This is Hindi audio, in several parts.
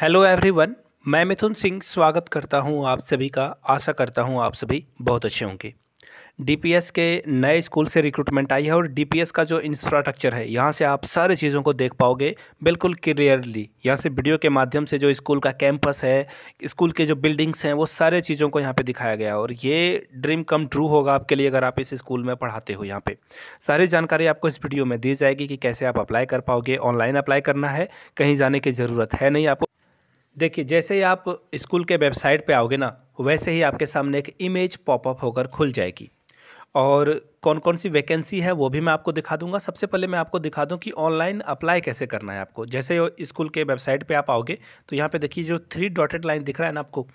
हेलो एवरीवन मैं मिथुन सिंह स्वागत करता हूं आप सभी का आशा करता हूं आप सभी बहुत अच्छे होंगे डीपीएस के नए स्कूल से रिक्रूटमेंट आई है और डीपीएस का जो इंफ्रास्ट्रक्चर है यहाँ से आप सारी चीज़ों को देख पाओगे बिल्कुल क्लियरली यहाँ से वीडियो के माध्यम से जो स्कूल का कैंपस है स्कूल के जो बिल्डिंग्स हैं वो सारे चीज़ों को यहाँ पे दिखाया गया और ये ड्रीम कम ट्रू होगा आपके लिए अगर आप इस स्कूल में पढ़ाते हो यहाँ पर सारी जानकारी आपको इस वीडियो में दी जाएगी कि कैसे आप अप्लाई कर पाओगे ऑनलाइन अप्लाई करना है कहीं जाने की ज़रूरत है नहीं आपको देखिए जैसे ही आप स्कूल के वेबसाइट पे आओगे ना वैसे ही आपके सामने एक इमेज पॉपअप होकर खुल जाएगी और कौन कौन सी वैकेंसी है वो भी मैं आपको दिखा दूंगा सबसे पहले मैं आपको दिखा दूं कि ऑनलाइन अप्लाई कैसे करना है आपको जैसे स्कूल के वेबसाइट पे आप आओगे तो यहाँ पे देखिए जो थ्री डॉटेड लाइन दिख रहा है ना आपको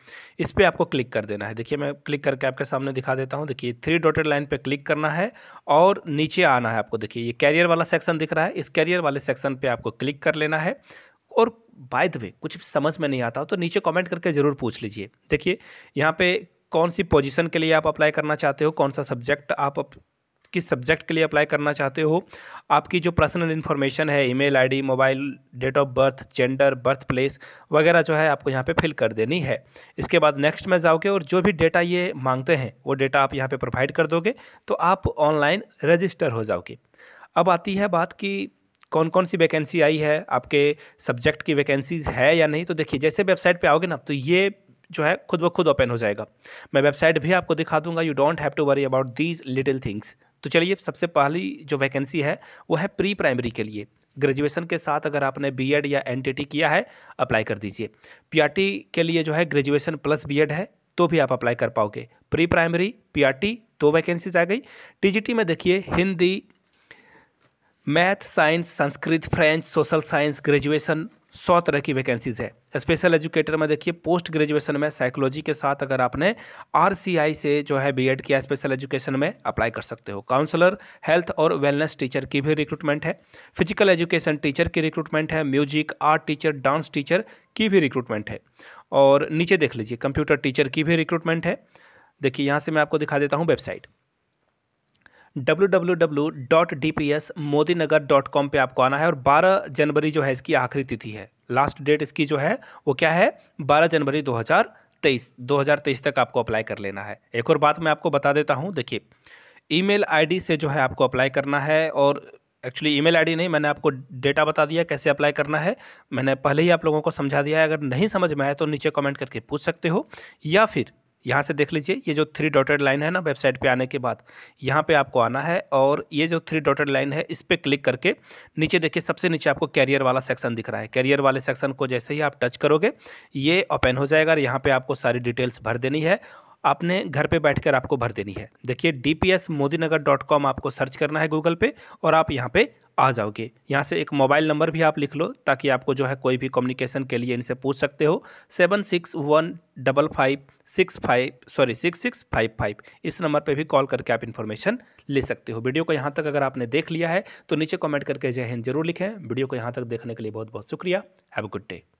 इस पर आपको क्लिक कर देना है देखिए मैं क्लिक करके आपके सामने दिखा देता हूँ देखिए थ्री डॉटेड लाइन पर क्लिक करना है और नीचे आना है आपको देखिए ये कैरियर वाला सेक्शन दिख रहा है इस कैरियर वाले सेक्शन पर आपको क्लिक कर लेना है और बाय द वे कुछ समझ में नहीं आता हो तो नीचे कमेंट करके ज़रूर पूछ लीजिए देखिए यहाँ पे कौन सी पोजीशन के लिए आप अप्लाई करना चाहते हो कौन सा सब्जेक्ट आप अप... किस सब्जेक्ट के लिए अप्लाई करना चाहते हो आपकी जो पर्सनल इन्फॉर्मेशन है email ID, mobile date of birth gender birth place वगैरह जो है आपको यहाँ पे फिल कर देनी है इसके बाद नेक्स्ट में जाओगे और जो भी डेटा ये मांगते हैं वो डेटा आप यहाँ पे प्रोवाइड कर दोगे तो आप ऑनलाइन रजिस्टर हो जाओगे अब आती है बात कि कौन कौन सी वैकेंसी आई है आपके सब्जेक्ट की वैकेंसीज है या नहीं तो देखिए जैसे वेबसाइट पे आओगे ना तो ये जो है खुद ब खुद ओपन हो जाएगा मैं वेबसाइट भी आपको दिखा दूंगा you don't have to worry about these little things तो चलिए सबसे पहली जो वैकेंसी है वो है प्री प्राइमरी के लिए ग्रेजुएशन के साथ अगर आपने बीएड या एनटीटी किया है अप्लाई कर दीजिए पीआरटी के लिए जो है ग्रेजुएशन प्लस बीएड है तो भी आप अप्लाई कर पाओगे प्री प्राइमरी पीआरटी दो वैकेंसीज आ गई टीजीटी में देखिए Hindi math science Sanskrit French social science graduation सौ तरह की वैकेंसीज़ है स्पेशल एजुकेटर में देखिए पोस्ट ग्रेजुएशन में साइकोलॉजी के साथ अगर आपने आर से जो है बीएड किया स्पेशल एजुकेशन में अप्लाई कर सकते हो काउंसलर हेल्थ और वेलनेस टीचर की भी रिक्रूटमेंट है फिजिकल एजुकेशन टीचर की रिक्रूटमेंट है music art teacher dance teacher की भी रिक्रूटमेंट है और नीचे देख लीजिए कंप्यूटर टीचर की भी रिक्रूटमेंट है देखिए यहाँ से मैं आपको दिखा देता हूँ वेबसाइट www.dpsmodinagar.com पे आपको आना है और 12 जनवरी जो है इसकी आखिरी तिथि है लास्ट डेट इसकी जो है वो क्या है 12 जनवरी 2023 2023 तक आपको अप्लाई कर लेना है एक और बात मैं आपको बता देता हूँ देखिए ईमेल आईडी से जो है आपको अप्लाई करना है और एक्चुअली ईमेल आईडी नहीं मैंने आपको डेटा बता दिया कैसे अप्लाई करना है मैंने पहले ही आप लोगों को समझा दिया है अगर नहीं समझ में आया तो नीचे कमेंट करके पूछ सकते हो या फिर यहाँ से देख लीजिए ये जो थ्री डॉटेड लाइन है ना वेबसाइट पे आने के बाद यहाँ पे आपको आना है और ये जो थ्री डॉटेड लाइन है इस पर क्लिक करके नीचे देखिए सबसे नीचे आपको कैरियर वाला सेक्शन दिख रहा है कैरियर वाले सेक्शन को जैसे ही आप टच करोगे ये ओपन हो जाएगा यहाँ पर आपको सारी डिटेल्स भर देनी है आपने घर पे बैठकर आपको भर देनी है देखिए D P S Modi Nagar dot com आपको सर्च करना है गूगल पे और आप यहाँ पे आ जाओगे यहाँ से एक मोबाइल नंबर भी आप लिख लो ताकि आपको जो है कोई भी कम्युनिकेशन के लिए इनसे पूछ सकते हो seven six one double five six five sorry six six five five इस नंबर पे भी कॉल करके आप इन्फॉर्मेशन ले सकते हो वीडियो को यहाँ तक अगर आपने देख लिया है तो नीचे कमेंट करके जय हिंद जरूर लिखें वीडियो को यहाँ तक देखने के लिए बहुत बहुत शुक्रिया हैव अ गुड डे